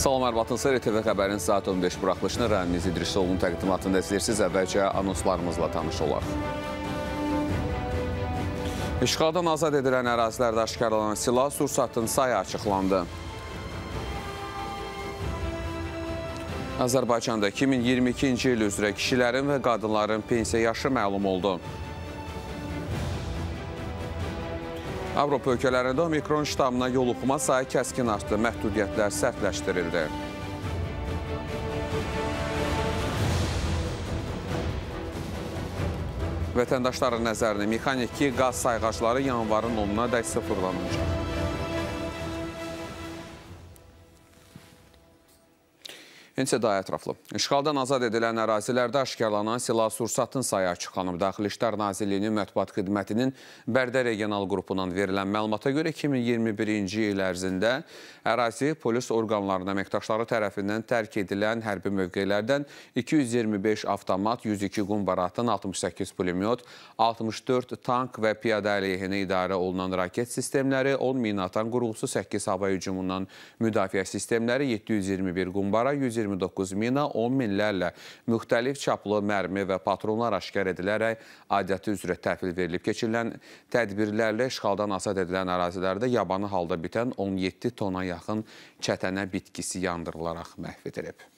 Salam Ərbatınsa, RTV xəbərin saat 15 buraxılışını Rəmiz İdrisoğlu'nun təqdimatında izləyirsiniz. Əvvəlcə anonslarımızla tanış olaraq. İşğaldan azad edilən ərazilərdə aşkarlanan silah sursatın sayı açıqlandı. Azərbaycanda 2022-ci il üzrə kişilərin və qadınların pensiya yaşı məlum oldu. Avropa ölkələrində omikron ştamına yoluxma sayı kəskin artdı, məhdudiyyətlər sərtləşdirildi. Vətəndaşların nəzərini mexaniki qaz sayğacları yanvarın 10-una dək sıfırlanacaq. İndi daha ətraflı. İşğaldan azad edilən ərazilərdə aşkarlanan silah-sursatın sayı açıqlanıb. Daxili İşlər Nazirliyinin mətbuat xidmətinin Bərdə regional qrupundan verilən məlumata görə 2021-ci il ərzində ərazi polis orqanlarının əməkdaşları tərəfindən tərk edilən hərbi mövqelərdən 225 avtomat, 102 qumbaratın 68 pulemyot, 64 tank və piyada əleyhinə idarə olunan raket sistemləri, 10 minatan qurğusu, 8 hava hücumundan müdafiə sistemləri, 721 qumbara, 120 29 mina, 10 minlərlə müxtəlif çaplı mərmi və patronlar aşkar edilərək adəti üzrə təhvil verilib. Keçirilən tədbirlərlə işğaldan asad edilən ərazilərdə yabanı halda bitən 17 tona yaxın çətənə bitkisi yandırılaraq məhv edilib.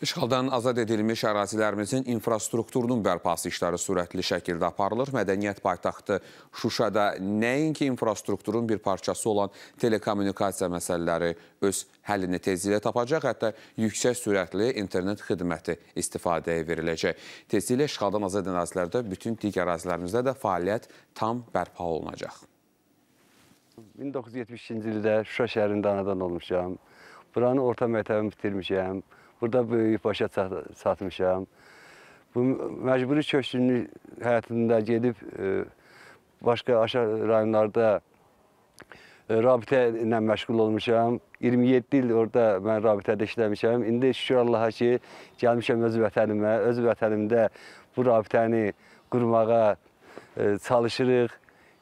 İşğaldan azad edilmiş ərazilərimizin infrastrukturunun bərpası işləri sürətli şəkildə aparılır. Mədəniyyət paytaxtı Şuşada nəinki infrastrukturun bir parçası olan telekommunikasiya məsələləri öz həllini tezliklə tapacaq, hətta yüksək sürətli internet xidməti istifadəyə veriləcək. Tezliklə işğaldan azad ərazilərdə bütün digər ərazilərimizdə də fəaliyyət tam bərpa olunacaq. 1972-ci ildə Şuşa şəhərində anadan olmuşam. Buranı orta məktəbimi bitirmişəm. Burada böyük başa satmışam. Bu məcburi köçkünlük həyatında gedib e, başqa aşağı rayonlarda e, rabitə ilə məşğul olmuşam. 27 il orada mən rabitədə işləmişəm. İndi şükür Allaha ki, gəlmişəm öz vətənimə. Öz vətənimdə bu rabitəni qurmağa e, çalışırıq.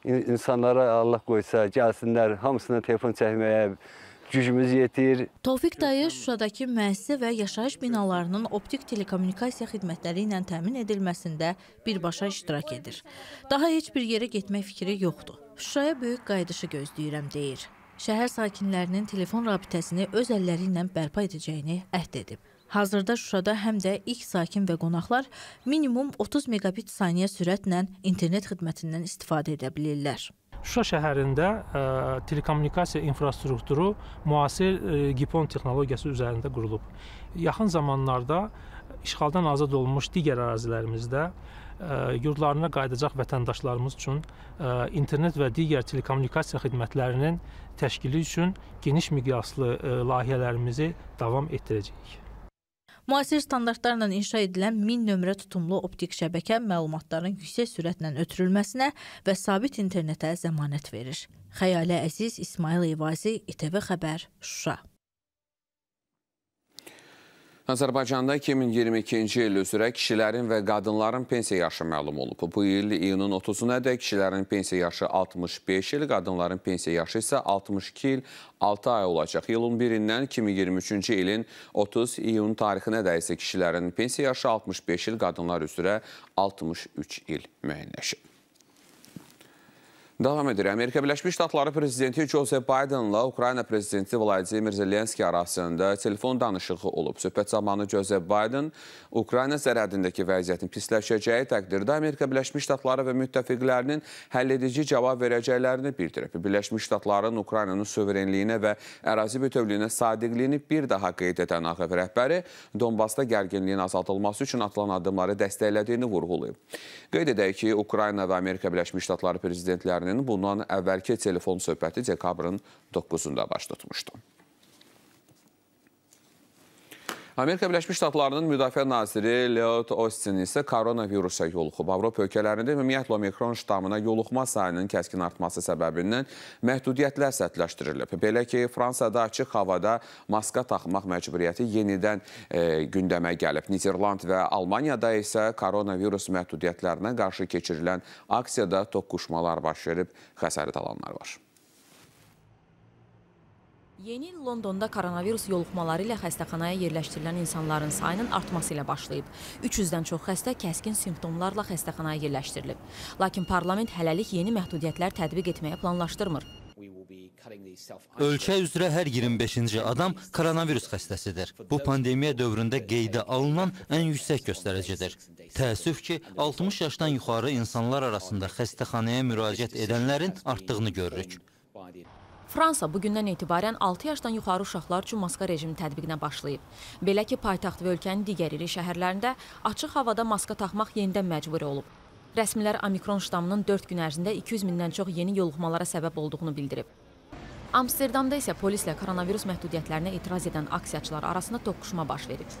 İnsanlara Allah qoysa gəlsinlər, hamısına telefon çəkməyə, gücümüz yetir. Tofiq dayı Şuşadakı müəssisə və yaşayış binalarının optik telekommunikasiya xidmətləri ilə təmin edilməsində birbaşa iştirak edir. Daha heç bir yerə getmək fikri yoxdur. Şuşaya böyük qayıdışı gözləyirəm deyir. Şəhər sakinlərinin telefon rabitəsini öz əlləri ilə bərpa edəcəyini əhd edib. Hazırda Şuşada həm də ilk sakin və qonaqlar minimum 30 megabit saniyə sürətlə internet xidmətindən istifadə edə bilirlər. Şuşa şəhərində ə, e, telekommunikasiya infrastrukturu müasir ə, e, GPON texnologiyası üzərində qurulub. Yaxın zamanlarda işğaldan azad olunmuş digər ərazilərimizdə ə, e, yurdlarına qayıdacaq vətəndaşlarımız üçün ə, internet və digər telekommunikasiya xidmətlərinin təşkili üçün geniş miqyaslı ə, layihələrimizi davam etdirəcəyik. Müasir standartlarla inşa edilən 1000 nömrə tutumlu optik şəbəkə məlumatların yüksək sürətlə ötürülməsinə və sabit internetə zəmanət verir. Xəyali Əziz, İsmayıl Eyvazi, İTV Xəbər, Şuşa. Azərbaycanda 2022-ci il üzrə kişilərin və qadınların pensiya yaşı məlum olub. Bu il iyunun 30-una da kişilərin pensiya yaşı 65 il, qadınların pensiya yaşı isə 62 il 6 ay olacaq. İlin 1-dən 2023-cü ilin 30 iyun tarixinə də isə kişilərin pensiya yaşı 65 il, qadınlar üzrə 63 il müəyyənləşib. Davam edirik. Amerika Birləşmiş Ştatları prezidenti Joseph Bidenla Ukrayna prezidenti Vladimir Zelenski arasında telefon danışığı olub. Söhbət zamanı Joseph Biden Ukrayna sərhədindəki vəziyyətin pisləşəcəyi təqdirdə Amerika Birləşmiş Ştatları və müttəfiqlərinin həlledici cavab verəcəklərini bildirib. Birləşmiş Ştatların Ukraynanın suverenliyinə və ərazi bütövlüyünə sadiqliyini bir daha qeyd edən AXF rəhbəri Donbasda gərginliyin azaldılması üçün atılan addımları dəstəklədiyini vurğulayıb. Qeyd edək ki, Ukrayna və Amerika Birləşmiş Ştatları prezidentlərinin Erməninin bundan əvvəlki telefon söhbəti dekabrın 9-da baş tutmuşdu. Amerika Birləşmiş Ştatlarının müdafiə naziri Leod Austin isə koronavirusa yoluxub. Avropa ölkələrində ümumiyyətlə omikron ştamına yoluxma sayının kəskin artması səbəbindən məhdudiyyətlər sərtləşdirilib. Belə ki, Fransada açıq havada maska taxmaq məcburiyyəti yenidən e, gündəmə gəlib. Niderland və Almaniyada isə koronavirus məhdudiyyətlərinə qarşı keçirilən aksiyada toqquşmalar baş verib, xəsarət alanlar var. Yeni il Londonda koronavirus yoluxmaları ilə xəstəxanaya yerləşdirilən insanların sayının artması ilə başlayıb. 300-dən çox xəstə kəskin simptomlarla xəstəxanaya yerləşdirilib. Lakin parlament hələlik yeni məhdudiyyətlər tətbiq etməyə planlaşdırmır. Ölkə üzrə hər 25-ci adam koronavirus xəstəsidir. Bu pandemiya dövründə qeydə alınan ən yüksək göstəricidir. Təəssüf ki, 60 yaşdan yuxarı insanlar arasında xəstəxanaya müraciət edənlərin artdığını görürük. Fransa bugündən etibarən 6 yaşdan yuxarı uşaqlar üçün maska rejimi tətbiqinə başlayıb. Belə ki, paytaxt və ölkənin digər iri şəhərlərində açıq havada maska taxmaq yenidən məcburi olub. Rəsmilər omikron ştamının 4 gün ərzində 200 mindən çox yeni yoluxmalara səbəb olduğunu bildirib. Amsterdamda isə polislə koronavirus məhdudiyyətlərinə etiraz edən aksiyaçılar arasında toqquşma baş verib.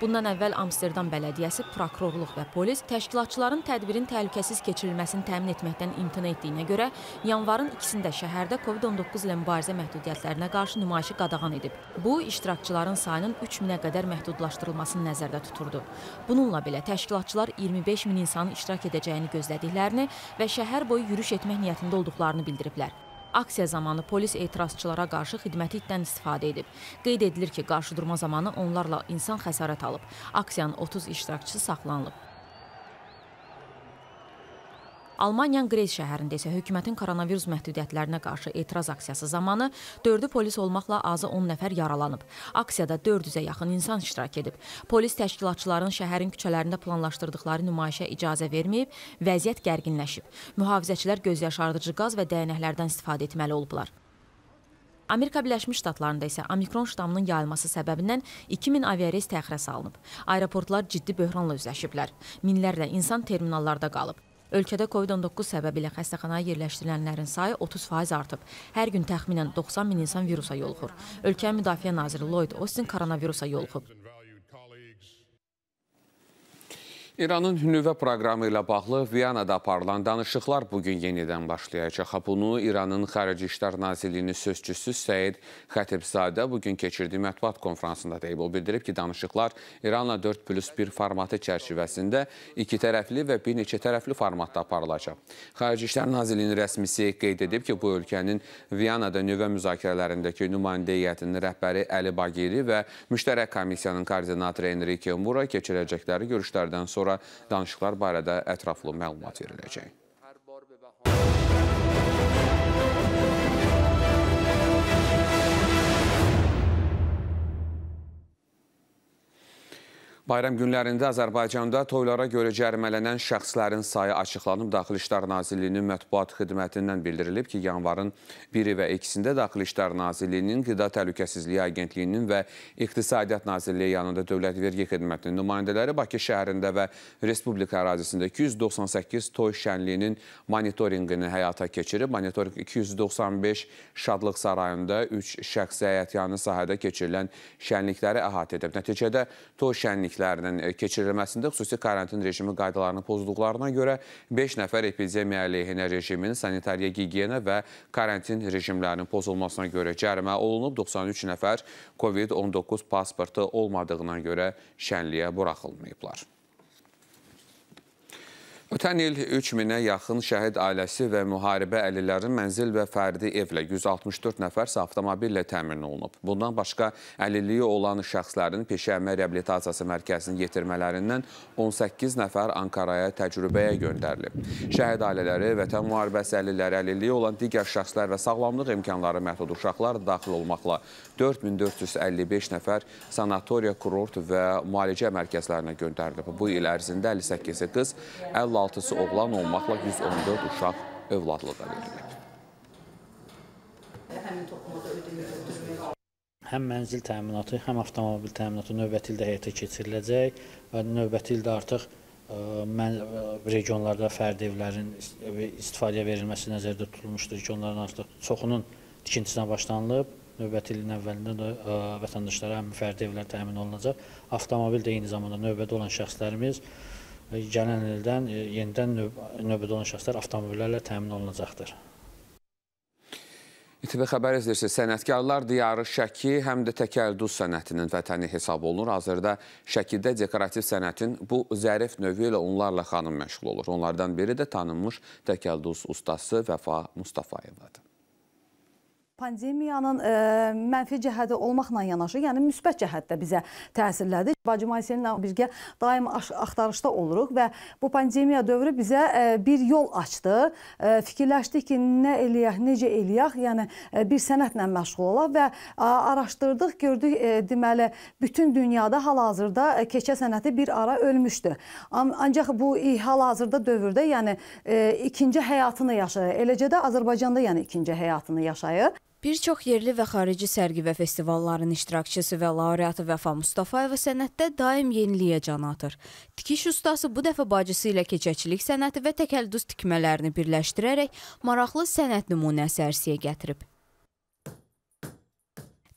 Bundan əvvəl Amsterdam bələdiyyəsi, prokurorluq və polis təşkilatçıların tədbirin təhlükəsiz keçirilməsini təmin etməkdən imtina etdiyinə görə yanvarın 2-də şəhərdə COVID-19 ilə mübarizə məhdudiyyətlərinə qarşı nümayişi qadağan edib. Bu, iştirakçıların sayının 3000-ə qədər məhdudlaşdırılmasını nəzərdə tuturdu. Bununla belə təşkilatçılar 25 min insanın iştirak edəcəyini gözlədiklərini və şəhər boyu yürüş etmək niyyətində olduqlarını bildiriblər. Aksiya zamanı polis etirazçılara qarşı xidməti itdən istifadə edib. Qeyd edilir ki, qarşıdurma zamanı onlarla insan xəsarət alıb. Aksiyanın 30 iştirakçısı saxlanılıb. Almaniyanın Qrez şəhərində isə hökumətin koronavirus məhdudiyyətlərinə qarşı etiraz aksiyası zamanı 4-ü polis olmaqla azı 10 nəfər yaralanıb. Aksiyada 400-ə yaxın insan iştirak edib. Polis təşkilatçıların şəhərin küçələrində planlaşdırdıqları nümayişə icazə verməyib, vəziyyət gərginləşib. Mühafizəçilər gözyaşardıcı qaz və dəyənəklərdən istifadə etməli olublar. Amerika Birləşmiş Ştatlarında isə Omikron ştamının yayılması səbəbindən 2000 aviareys təxirə salınıb. Aeroportlar ciddi böhranla üzləşiblər. Minlərlə insan terminallarda qalıb. Ölkədə COVID-19 səbəbilə xəstəxanaya yerləşdirilənlərin sayı 30% artıb. Hər gün təxminən 90 min insan virusa yoluxur. Ölkə Müdafiə Naziri Lloyd Austin koronavirusa yoluxub. İranın nüvə proqramı ilə bağlı Viyanada aparılan danışıqlar bugün yenidən başlayacaq. Bunu İranın Xarici İşlər Nazirliyinin sözçüsü Səyid Xətibzadə bugün keçirdiyi mətbuat konfransında deyib. O bildirib ki, danışıqlar İranla 4 plus 1 formatı çərçivəsində iki tərəfli və bir neçə tərəfli formatda aparılacaq. Xarici İşlər Nazirliyinin rəsmisi qeyd edib ki, bu ölkənin Viyanada nüvə müzakirələrindəki nümayəndə heyətinin rəhbəri Əli Bagiri və müştərək komissiyanın koordinatoru Enrique Mura keçirəcəkləri görüşlərdən sonra sonra danışıqlar barədə ətraflı məlumat veriləcək. Bayram günlərində Azərbaycanda toylara görə cərimələnən şəxslərin sayı açıqlanıb. Daxili İşlər Nazirliyinin mətbuat xidmətindən bildirilib ki, yanvarın 1-i və 2-sində Daxili İşlər Nazirliyinin, Qida Təhlükəsizliyi Agentliyinin və İqtisadiyyat Nazirliyi yanında Dövlət Vergi Xidmətinin nümayəndələri Bakı şəhərində və Respublika ərazisində 298 toy şənliyinin monitorinqini həyata keçirib. Monitorinq 295 Şadlıq sarayında 3 şəxs həyətyanı sahədə keçirilən şənlikləri əhatə edib. Nəticədə toy şənlikləri testlərinin e, keçirilməsində xüsusi karantin rejimi qaydalarını pozduqlarına görə 5 nəfər epidemiya əleyhinə rejimin, sanitariya gigiyena və karantin rejimlərinin pozulmasına görə cərimə olunub, 93 nəfər COVID-19 pasportu olmadığına görə şənliyə buraxılmayıblar. Ötən il 3000-ə yaxın şəhid ailəsi və müharibə əlilərin mənzil və fərdi evlə 164 nəfər avtomobillə təmin olunub. Bundan başqa əlilliyi olan şəxslərin peşə əmək reabilitasiyası mərkəzini yetirmələrindən 18 nəfər Ankaraya təcrübəyə göndərilib. Şəhid ailələri, vətən müharibəsi əlilləri, əlilliyi olan digər şəxslər və sağlamlıq imkanları məhdud uşaqlar daxil olmaqla 4455 nəfər sanatoriya, kurort və müalicə mərkəzlərinə göndərilib. Bu il ərzində 58-i qız, 56 36-sı oğlan olmaqla 114 uşaq övladlığa verilib. Həm mənzil təminatı, həm avtomobil təminatı növbəti ildə həyata keçiriləcək və növbəti ildə artıq e, mən e, regionlarda fərdi evlərin istifadəyə verilməsi nəzərdə tutulmuşdur ki, onların artıq çoxunun tikintisinə başlanılıb. Növbəti ilin əvvəlində də e, vətəndaşlara həmin fərdi evlər təmin olunacaq. Avtomobil də eyni zamanda növbədə olan şəxslərimiz gələn ildən e, yenidən növ, növbədə olan şəxslər avtomobillərlə təmin olunacaqdır. İTV xəbər izləyirsiniz. Sənətkarlar diyarı Şəki həm də təkəlduz sənətinin vətəni hesab olunur. Hazırda Şəkidə dekorativ sənətin bu zərif növü ilə onlarla xanım məşğul olur. Onlardan biri də tanınmış təkəlduz ustası Vəfa Mustafayevadır. Pandemiyanın ə, e, mənfi cəhəti olmaqla yanaşı, yəni müsbət cəhət də bizə təsirlədi. Bacım Ayşə ilə birgə daim axtarışda oluruq və bu pandemiya dövrü bizə ə, e, bir yol açdı. Ə, e, fikirləşdik ki, nə eləyək, necə eləyək, yəni ə, bir sənətlə məşğul olaq və ə, araşdırdıq, gördük, ə, deməli, bütün dünyada hal-hazırda keçə sənəti bir ara ölmüşdü. Am ancaq bu hal-hazırda dövrdə, yəni ə, ikinci həyatını yaşayır. Eləcə də Azərbaycanda yəni ikinci həyatını yaşayır. Bir çox yerli və xarici sərgi və festivalların iştirakçısı və laureatı Vəfa Mustafayeva sənətdə daim yeniliyə can atır. Tikiş ustası bu dəfə bacısı ilə keçəçilik sənəti və təkəldüz tikmələrini birləşdirərək maraqlı sənət nümunəsi ərsiyə gətirib.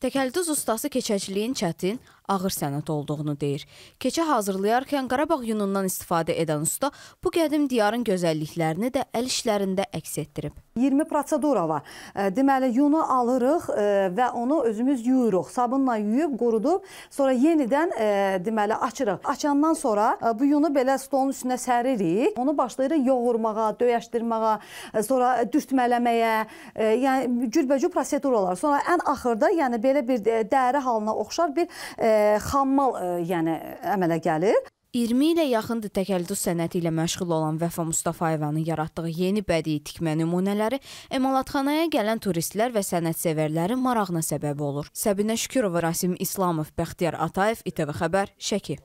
Təkəldüz ustası keçəciliyin çətin, ağır sənəd olduğunu deyir. Keçə hazırlayarkən Qarabağ yunundan istifadə edən usta bu qədim diyarın gözəlliklərini də əl işlərində əks etdirib. 20 prosedura var. E, deməli, yunu alırıq e, və onu özümüz yuyuruq. Sabunla yuyub, qurudub, sonra yenidən e, deməli, açırıq. Açandan sonra bu yunu belə stolun üstünə səririk. Onu başlayırıq yoğurmağa, döyəşdirməyə, sonra dürtmələməyə, yəni cürbəcür proseduralar. Sonra ən axırda, yəni belə bir dəri halına oxşar bir xammal e, yəni əmələ gəlir. 20 ilə yaxındır təkəllüdüz sənəti ilə məşğul olan Vəfa Mustafayevanın yaratdığı yeni bədii tikmə nümunələri emalatxanaya gələn turistlər və sənətsevərlərin marağına səbəb olur. Səbinə Şükürova, Rasim İslamov, Bəxtiyar Atayev, İTV Xəbər, Şəki.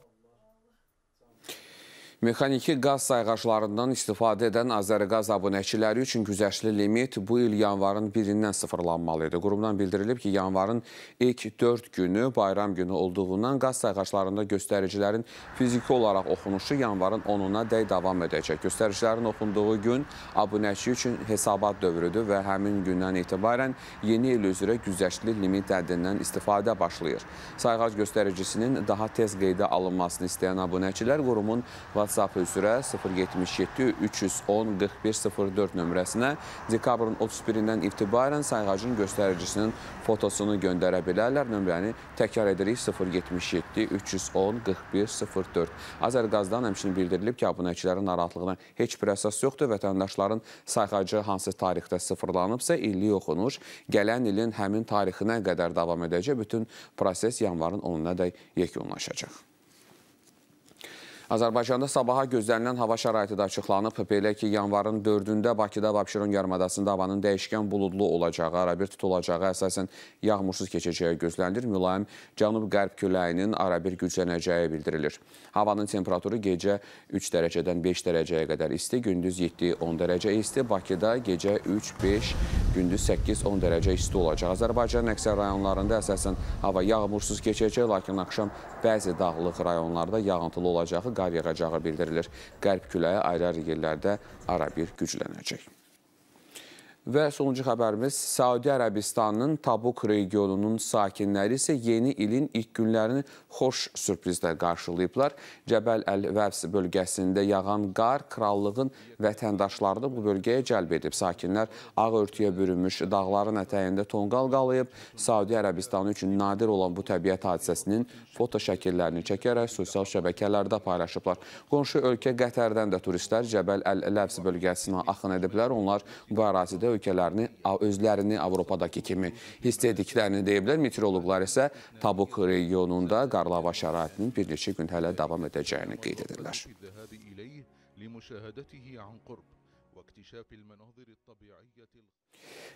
Mexaniki qaz sayğaclarından istifadə edən Azəriqaz abunəçiləri üçün güzəşli limit bu il yanvarın birindən sıfırlanmalıydı. Qurumdan bildirilib ki, yanvarın ilk 4 günü bayram günü olduğundan qaz sayğaclarında göstəricilərin fiziki olaraq oxunuşu yanvarın 10-una dəy davam edəcək. Göstəricilərin oxunduğu gün abunəçi üçün hesabat dövrüdür və həmin gündən etibarən yeni il üzrə güzəşli limit həddindən istifadə başlayır. Sayğac göstəricisinin daha tez qeydə alınmasını istəyən abunəçilər qurumun vasitəsində WhatsApp üzrə 077 310 4104 nömrəsinə dekabrın 31-dən etibarən sayğacın göstəricisinin fotosunu göndərə bilərlər. Nömrəni təkrar edirik 077 310 4104. Azərqazdan həmçinin bildirilib ki, abunəçilərin narahatlığına heç bir əsas yoxdur. Vətəndaşların sayğacı hansı tarixdə sıfırlanıbsa, illi oxunuş gələn ilin həmin tarixinə qədər davam edəcək. Bütün proses yanvarın 10-una dək yekunlaşacaq. Azərbaycanda sabaha gözlənilən hava şəraiti də açıqlanıb. Belə ki, yanvarın 4-də Bakıda və Abşeron yarımadasında havanın dəyişkən buludlu olacağı, arabir tutulacağı, əsasən yağmursuz keçəcəyi gözlənilir. Mülayim cənub-qərb küləyinin arabir güclənəcəyi bildirilir. Havanın temperaturu gecə 3 dərəcədən 5 dərəcəyə qədər isti, gündüz 7-10 dərəcə isti, Bakıda gecə 3-5 gündüz 8-10 dərəcə isti olacaq. Azərbaycanın əksər rayonlarında əsasən hava yağmursuz keçəcək, lakin axşam bəzi dağlıq rayonlarda yağıntılı olacağı, qar yağacağı bildirilir. Qərb küləyi ayrı-ayrı yerlərdə ara bir güclənəcək. Və sonuncu xəbərimiz Saudi Ərəbistanının Tabuk regionunun sakinləri isə yeni ilin ilk günlərini xoş sürprizlə qarşılayıblar. Cəbəl Əl-Vəvs bölgəsində yağan qar krallığın vətəndaşlarını bu bölgəyə cəlb edib. Sakinlər ağ örtüyə bürünmüş dağların ətəyində tonqal qalayıb. Saudi Ərəbistanı üçün nadir olan bu təbiət hadisəsinin foto şəkillərini çəkərək sosial şəbəkələrdə paylaşıblar. Qonşu ölkə Qətərdən də turistlər Cəbəl Əl-Vəvs bölgəsinə axın ediblər. Onlar bu ərazidə ölkələrini, özlərini Avropadakı kimi hiss ediklərini deyiblər. Meteoroloqlar isə Tabuk regionunda qarlava şəraitinin bir neçə gün hələ davam edəcəyini qeyd edirlər.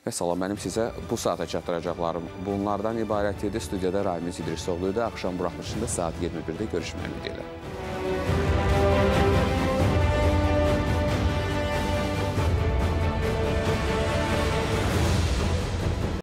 Və salam, mənim sizə bu saata çatdıracaqlarım bunlardan ibarət idi. Studiyada Ramiz İdrisoğlu idi. Axşam buraxılışında saat 21-də görüşmək ümidilə.